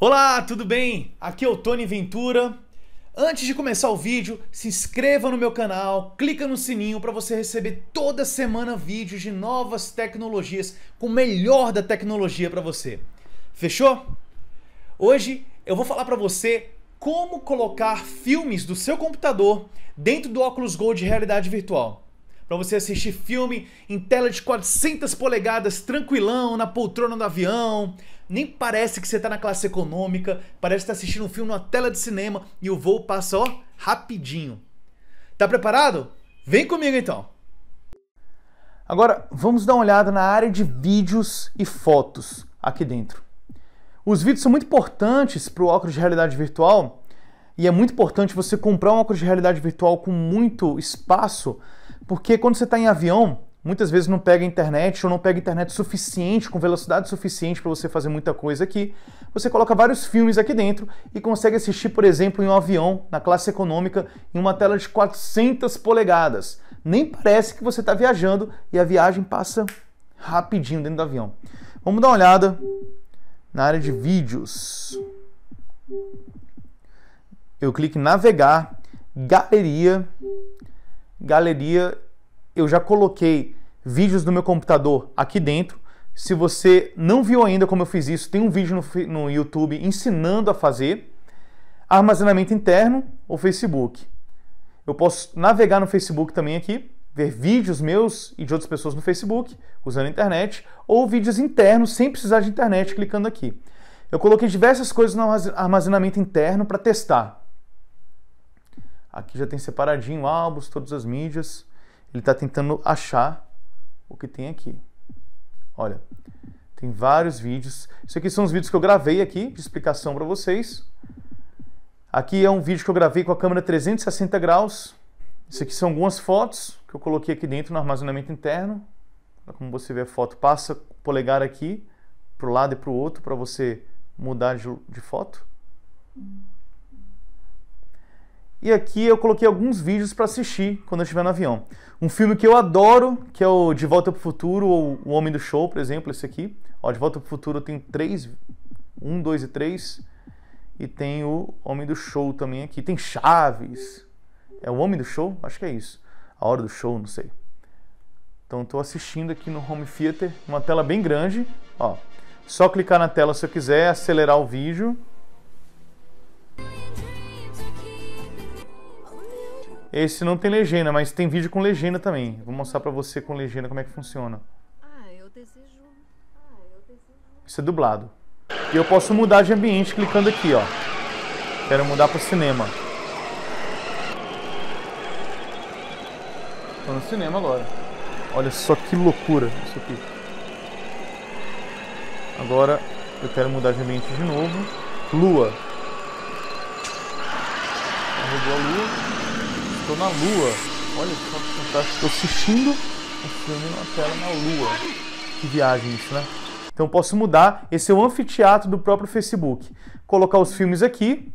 Olá, tudo bem? Aqui é o Tony Ventura. Antes de começar o vídeo, se inscreva no meu canal, clica no sininho para você receber toda semana vídeos de novas tecnologias com o melhor da tecnologia para você. Fechou? Hoje eu vou falar para você como colocar filmes do seu computador dentro do óculos Gold de realidade virtual para você assistir filme em tela de 400 polegadas, tranquilão, na poltrona do avião. Nem parece que você está na classe econômica, parece estar tá assistindo um filme numa tela de cinema e o voo passa, ó, rapidinho. Tá preparado? Vem comigo então. Agora, vamos dar uma olhada na área de vídeos e fotos aqui dentro. Os vídeos são muito importantes para o óculos de realidade virtual e é muito importante você comprar um óculos de realidade virtual com muito espaço porque quando você está em avião, muitas vezes não pega internet ou não pega internet suficiente, com velocidade suficiente para você fazer muita coisa aqui. Você coloca vários filmes aqui dentro e consegue assistir, por exemplo, em um avião, na classe econômica, em uma tela de 400 polegadas. Nem parece que você está viajando e a viagem passa rapidinho dentro do avião. Vamos dar uma olhada na área de vídeos. Eu clico em navegar, galeria galeria, eu já coloquei vídeos do meu computador aqui dentro. Se você não viu ainda como eu fiz isso, tem um vídeo no, no YouTube ensinando a fazer. Armazenamento interno ou Facebook. Eu posso navegar no Facebook também aqui, ver vídeos meus e de outras pessoas no Facebook, usando a internet, ou vídeos internos sem precisar de internet, clicando aqui. Eu coloquei diversas coisas no armazenamento interno para testar. Aqui já tem separadinho álbuns, todas as mídias. Ele está tentando achar o que tem aqui. Olha, tem vários vídeos. Isso aqui são os vídeos que eu gravei aqui, de explicação para vocês. Aqui é um vídeo que eu gravei com a câmera 360 graus. Isso aqui são algumas fotos que eu coloquei aqui dentro no armazenamento interno. Como você vê a foto, passa o polegar aqui, para o lado e para o outro, para você mudar de, de foto. E aqui eu coloquei alguns vídeos para assistir quando eu estiver no avião. Um filme que eu adoro, que é o De Volta para o Futuro ou O Homem do Show, por exemplo, esse aqui. Ó, de Volta para o Futuro tem três, um, dois e três. E tem o Homem do Show também aqui. Tem Chaves. É o Homem do Show? Acho que é isso. A Hora do Show, não sei. Então estou assistindo aqui no home theater, uma tela bem grande. Ó, só clicar na tela se eu quiser, acelerar o vídeo. Esse não tem legenda, mas tem vídeo com legenda também. Vou mostrar pra você com legenda como é que funciona. Ah, eu desejo. Ah, eu desejo. Isso é dublado. E eu posso mudar de ambiente clicando aqui, ó. Quero mudar pro cinema. Tô no cinema agora. Olha só que loucura isso aqui. Agora eu quero mudar de ambiente de novo. Lua. Arrugou a lua estou na lua. Olha só que fantástico. Estou assistindo um filme na tela na lua. Que viagem isso, né? Então posso mudar. Esse é o anfiteatro do próprio Facebook. Colocar os filmes aqui.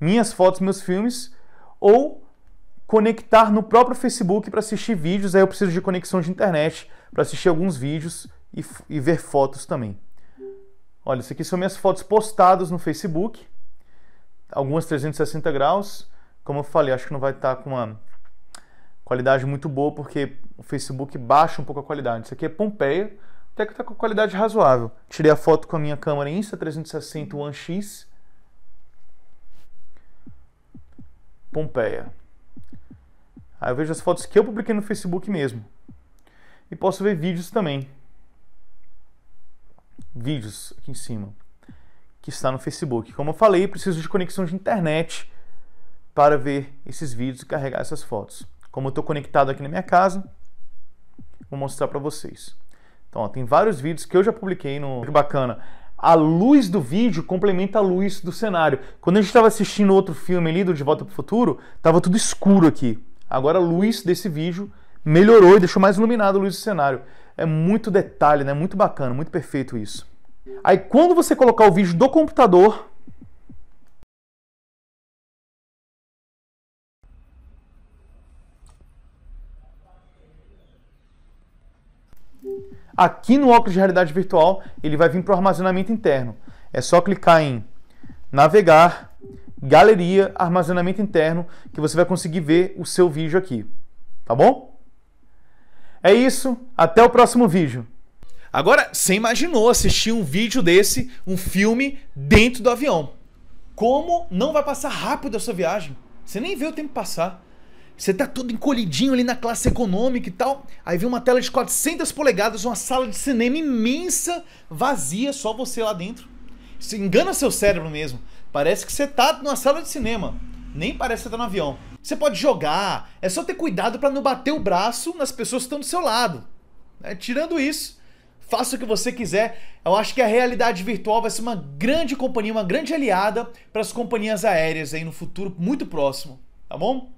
Minhas fotos, meus filmes. Ou conectar no próprio Facebook para assistir vídeos. Aí eu preciso de conexão de internet para assistir alguns vídeos e, e, ver fotos também. Olha, isso aqui são minhas fotos postadas no Facebook, algumas 360 graus como eu falei, acho que não vai estar tá com uma qualidade muito boa, porque o Facebook baixa um pouco a qualidade. Isso aqui é Pompeia, até que está com qualidade razoável. Tirei a foto com a minha câmera Insta360 One X. Pompeia. Aí eu vejo as fotos que eu publiquei no Facebook mesmo. E posso ver vídeos também. Vídeos aqui em cima. Que está no Facebook. Como eu falei, preciso de conexão de internet para ver esses vídeos e carregar essas fotos. Como eu estou conectado aqui na minha casa, vou mostrar para vocês. Então, ó, tem vários vídeos que eu já publiquei no... Que bacana! a luz do vídeo complementa a luz do cenário. Quando a gente estava assistindo outro filme ali do De Volta para o Futuro, estava tudo escuro aqui. Agora a luz desse vídeo melhorou e deixou mais iluminado a luz do cenário. É muito detalhe, né? Muito bacana, muito perfeito isso. Aí quando você colocar o vídeo do computador Aqui no óculos de realidade virtual, ele vai vir para o armazenamento interno. É só clicar em navegar, galeria, armazenamento interno, que você vai conseguir ver o seu vídeo aqui. Tá bom? É isso, até o próximo vídeo. Agora, você imaginou assistir um vídeo desse, um filme, dentro do avião. Como não vai passar rápido a sua viagem? Você nem vê o tempo passar. Você tá todo encolhidinho ali na classe econômica e tal. Aí vem uma tela de 400 polegadas, uma sala de cinema imensa, vazia, só você lá dentro. Isso engana seu cérebro mesmo. Parece que você tá numa sala de cinema. Nem parece que você tá no avião. Você pode jogar, é só ter cuidado para não bater o braço nas pessoas que estão do seu lado. É, tirando isso, faça o que você quiser. Eu acho que a realidade virtual vai ser uma grande companhia, uma grande aliada para as companhias aéreas aí no futuro muito próximo, tá bom?